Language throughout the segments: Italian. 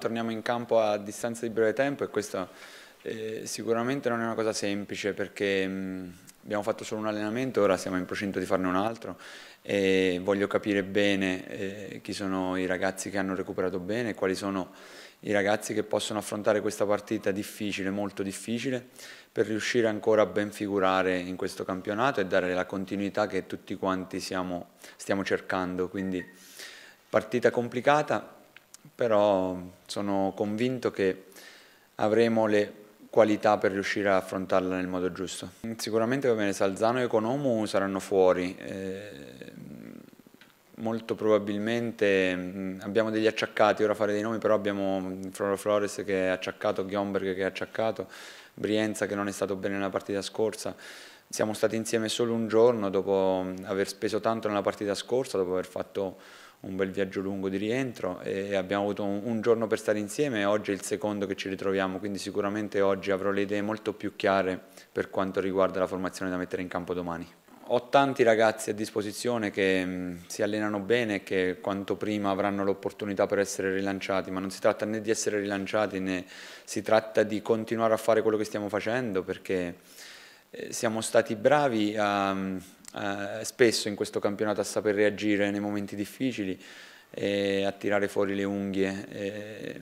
Torniamo in campo a distanza di breve tempo e questo eh, sicuramente non è una cosa semplice perché mh, mm, abbiamo fatto solo un allenamento, ora siamo in procinto di farne un altro e voglio capire bene eh, chi sono i ragazzi che hanno recuperato bene, quali sono i ragazzi che possono affrontare questa partita difficile, molto difficile, per riuscire ancora a ben figurare in questo campionato e dare la continuità che tutti quanti siamo, stiamo cercando. Quindi partita complicata, però sono convinto che avremo le qualità per riuscire a affrontarla nel modo giusto. Sicuramente va bene, Salzano e Economu saranno fuori, eh, molto probabilmente mm, abbiamo degli acciaccati, ora fare dei nomi, però abbiamo Floro Flores che è acciaccato, Gionberg che è acciaccato, Brienza che non è stato bene nella partita scorsa, siamo stati insieme solo un giorno dopo mm, aver speso tanto nella partita scorsa, dopo aver fatto un bel viaggio lungo di rientro e abbiamo avuto un, un giorno per stare insieme e oggi è il secondo che ci ritroviamo, quindi sicuramente oggi avrò le idee molto più chiare per quanto riguarda la formazione da mettere in campo domani. Ho tanti ragazzi a disposizione che mh, mm, si allenano bene e che quanto prima avranno l'opportunità per essere rilanciati, ma non si tratta né di essere rilanciati né si tratta di continuare a fare quello che stiamo facendo perché eh, siamo stati bravi a mm, eh, spesso in questo campionato a saper reagire nei momenti difficili e a tirare fuori le unghie. E, eh,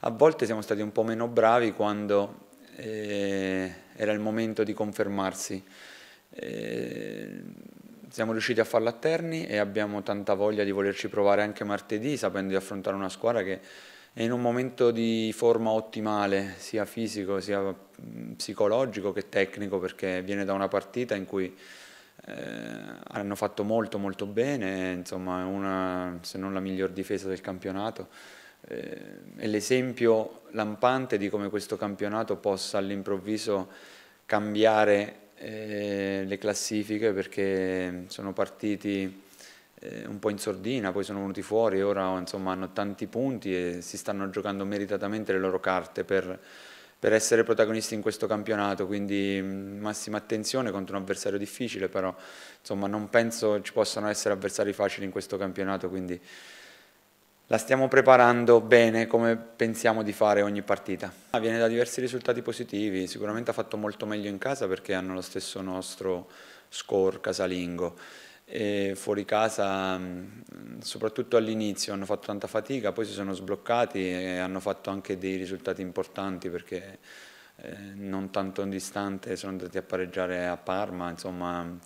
a volte siamo stati un po' meno bravi quando eh, era il momento di confermarsi. E, eh, siamo riusciti a farlo a Terni e abbiamo tanta voglia di volerci provare anche martedì, sapendo di affrontare una squadra che è in un momento di forma ottimale, sia fisico, sia mm, psicologico che tecnico, perché viene da una partita in cui eh, hanno fatto molto molto bene, insomma è una se non la miglior difesa del campionato. Eh, è l'esempio lampante di come questo campionato possa all'improvviso cambiare eh, le classifiche perché sono partiti eh, un po' in sordina, poi sono venuti fuori, ora insomma hanno tanti punti e si stanno giocando meritatamente le loro carte per per essere protagonisti in questo campionato, quindi massima attenzione contro un avversario difficile, però insomma, non penso ci possano essere avversari facili in questo campionato, quindi la stiamo preparando bene come pensiamo di fare ogni partita. Ah, viene da diversi risultati positivi, sicuramente ha fatto molto meglio in casa perché hanno lo stesso nostro score casalingo e fuori casa, mm, soprattutto all'inizio, hanno fatto tanta fatica, poi si sono sbloccati e hanno fatto anche dei risultati importanti perché eh, non tanto distante sono andati a pareggiare a Parma, insomma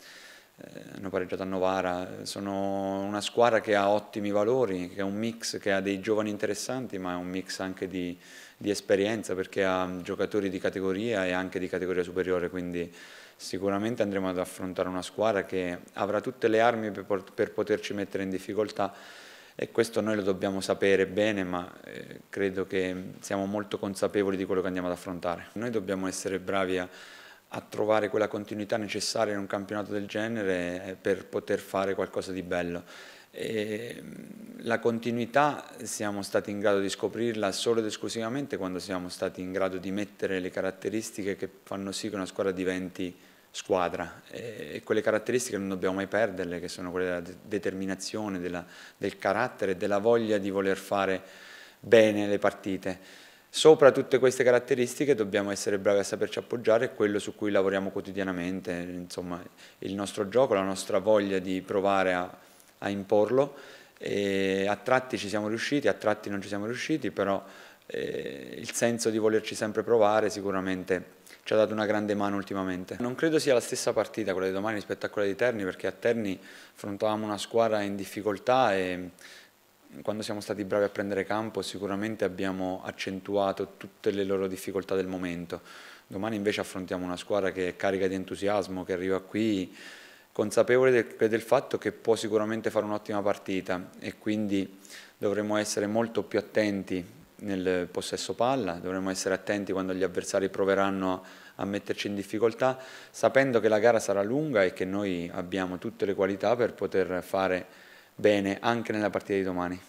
eh, hanno pareggiato a Novara, sono una squadra che ha ottimi valori, che è un mix, che ha dei giovani interessanti, ma è un mix anche di, di esperienza perché ha giocatori di categoria e anche di categoria superiore, quindi sicuramente andremo ad affrontare una squadra che avrà tutte le armi per, per poterci mettere in difficoltà e questo noi lo dobbiamo sapere bene, ma eh, credo che siamo molto consapevoli di quello che andiamo ad affrontare. Noi dobbiamo essere bravi a a trovare quella continuità necessaria in un campionato del genere eh, per poter fare qualcosa di bello. E ehm, la continuità siamo stati in grado di scoprirla solo ed esclusivamente quando siamo stati in grado di mettere le caratteristiche che fanno sì che una squadra diventi squadra e quelle caratteristiche non dobbiamo mai perderle che sono quelle della determinazione, della, del carattere e della voglia di voler fare bene le partite. Sopra tutte queste caratteristiche dobbiamo essere bravi a saperci appoggiare, è quello su cui lavoriamo quotidianamente, insomma il nostro gioco, la nostra voglia di provare a, a imporlo. E a tratti ci siamo riusciti, a tratti non ci siamo riusciti, però eh, il senso di volerci sempre provare sicuramente ci ha dato una grande mano ultimamente. Non credo sia la stessa partita quella di domani rispetto a quella di Terni, perché a Terni affrontavamo una squadra in difficoltà e quando siamo stati bravi a prendere campo sicuramente abbiamo accentuato tutte le loro difficoltà del momento. Domani invece affrontiamo una squadra che è carica di entusiasmo, che arriva qui consapevole del, del fatto che può sicuramente fare un'ottima partita e quindi dovremo essere molto più attenti nel possesso palla, dovremo essere attenti quando gli avversari proveranno a metterci in difficoltà, sapendo che la gara sarà lunga e che noi abbiamo tutte le qualità per poter fare bene anche nella partita di domani.